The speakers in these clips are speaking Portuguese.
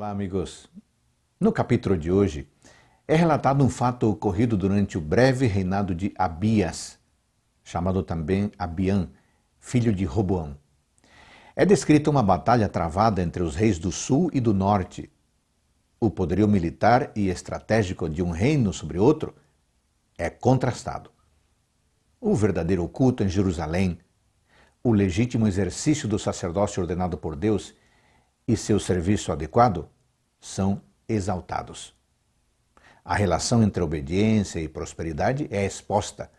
Olá, amigos. No capítulo de hoje é relatado um fato ocorrido durante o breve reinado de Abias, chamado também Abian, filho de Roboão. É descrita uma batalha travada entre os reis do sul e do norte. O poderio militar e estratégico de um reino sobre outro é contrastado. O verdadeiro culto em Jerusalém, o legítimo exercício do sacerdócio ordenado por Deus e seu serviço adequado são exaltados. A relação entre obediência e prosperidade é exposta,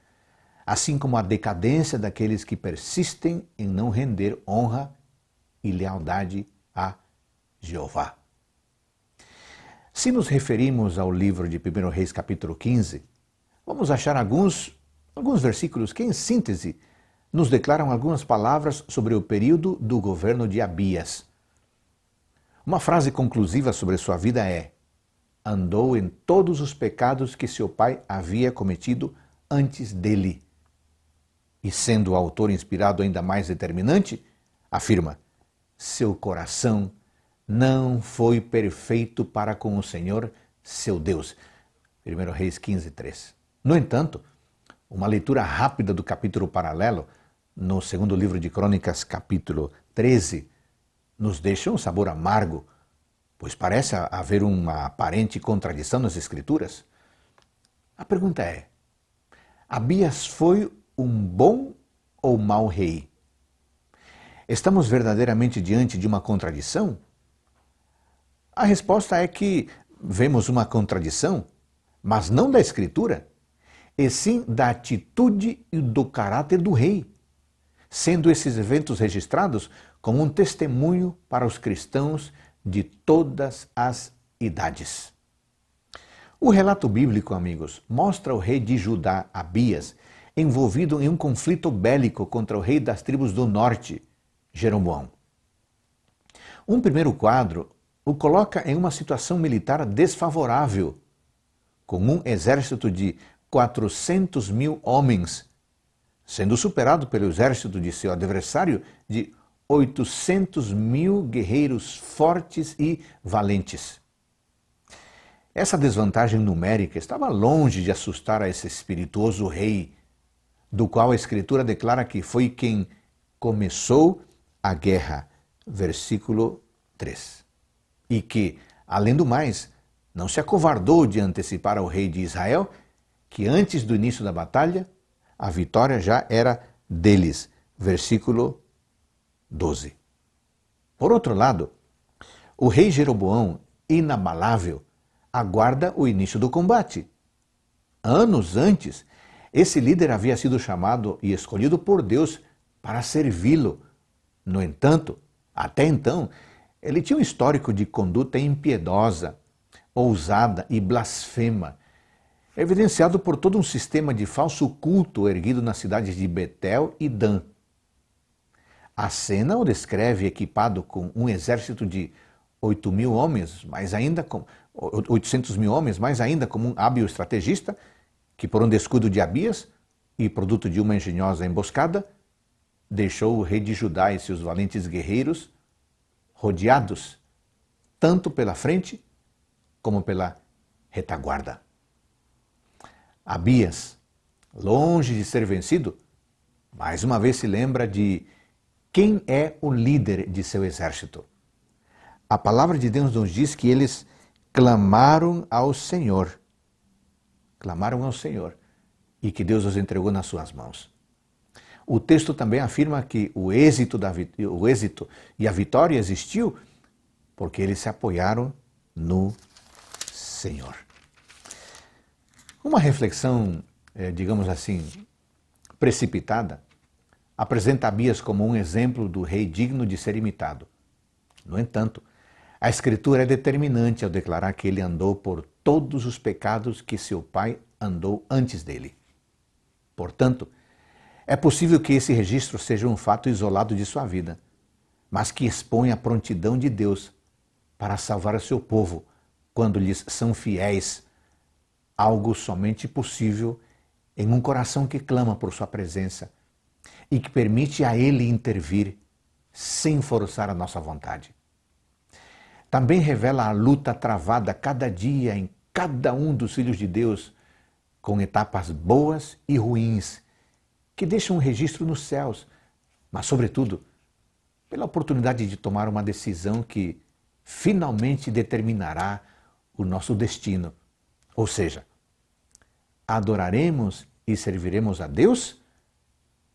assim como a decadência daqueles que persistem em não render honra e lealdade a Jeová. Se nos referimos ao livro de 1 Reis, capítulo 15, vamos achar alguns, alguns versículos que, em síntese, nos declaram algumas palavras sobre o período do governo de Abias. Uma frase conclusiva sobre sua vida é: andou em todos os pecados que seu pai havia cometido antes dele. E sendo o autor inspirado ainda mais determinante, afirma: seu coração não foi perfeito para com o Senhor, seu Deus. 1 Reis 15, 3. No entanto, uma leitura rápida do capítulo paralelo, no segundo livro de Crônicas, capítulo 13, nos deixa um sabor amargo, pois parece haver uma aparente contradição nas Escrituras. A pergunta é: Abias foi um bom ou mau rei? Estamos verdadeiramente diante de uma contradição? A resposta é que vemos uma contradição, mas não da Escritura, e sim da atitude e do caráter do rei sendo esses eventos registrados como um testemunho para os cristãos de todas as idades. O relato bíblico, amigos, mostra o rei de Judá, Abias, envolvido em um conflito bélico contra o rei das tribos do norte, Jeroboão. Um primeiro quadro o coloca em uma situação militar desfavorável, com um exército de 400 mil homens sendo superado pelo exército de seu adversário de 800 mil guerreiros fortes e valentes. Essa desvantagem numérica estava longe de assustar a esse espirituoso rei, do qual a Escritura declara que foi quem começou a guerra. Versículo 3. E que, além do mais, não se acovardou de antecipar ao rei de Israel que, antes do início da batalha, a vitória já era deles. Versículo 12. Por outro lado, o rei Jeroboão, inabalável, aguarda o início do combate. Anos antes, esse líder havia sido chamado e escolhido por Deus para servi-lo. No entanto, até então, ele tinha um histórico de conduta impiedosa, ousada e blasfema, é evidenciado por todo um sistema de falso culto erguido nas cidades de Betel e Dan. A cena o descreve equipado com um exército de 8 mil homens, mas ainda com 800 mil homens, mais ainda como um hábil estrategista, que por um descuido de Abias e produto de uma engenhosa emboscada, deixou o rei de Judá e seus valentes guerreiros rodeados tanto pela frente como pela retaguarda. Abias, longe de ser vencido, mais uma vez se lembra de quem é o líder de seu exército. A palavra de Deus nos diz que eles clamaram ao Senhor. Clamaram ao Senhor e que Deus os entregou nas suas mãos. O texto também afirma que o êxito, da, o êxito e a vitória existiu porque eles se apoiaram no Senhor. Uma reflexão, eh, digamos assim, precipitada, apresenta Abias como um exemplo do rei digno de ser imitado. No entanto, a Escritura é determinante ao declarar que ele andou por todos os pecados que seu pai andou antes dele. Portanto, é possível que esse registro seja um fato isolado de sua vida, mas que expõe a prontidão de Deus para salvar o seu povo quando lhes são fiéis algo somente possível em um coração que clama por Sua presença e que permite a Ele intervir sem forçar a nossa vontade. Também revela a luta travada cada dia em cada um dos filhos de Deus, com etapas boas e ruins, que deixam um registro nos céus, mas, sobretudo, pela oportunidade de tomar uma decisão que finalmente determinará o nosso destino, ou seja, adoraremos e serviremos a Deus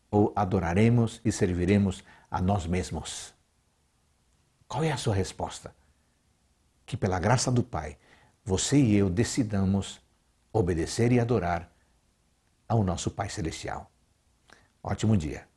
ou adoraremos e serviremos a nós mesmos? Qual é a sua resposta? Que pela graça do Pai, você e eu decidamos obedecer e adorar ao nosso Pai Celestial. Ótimo dia!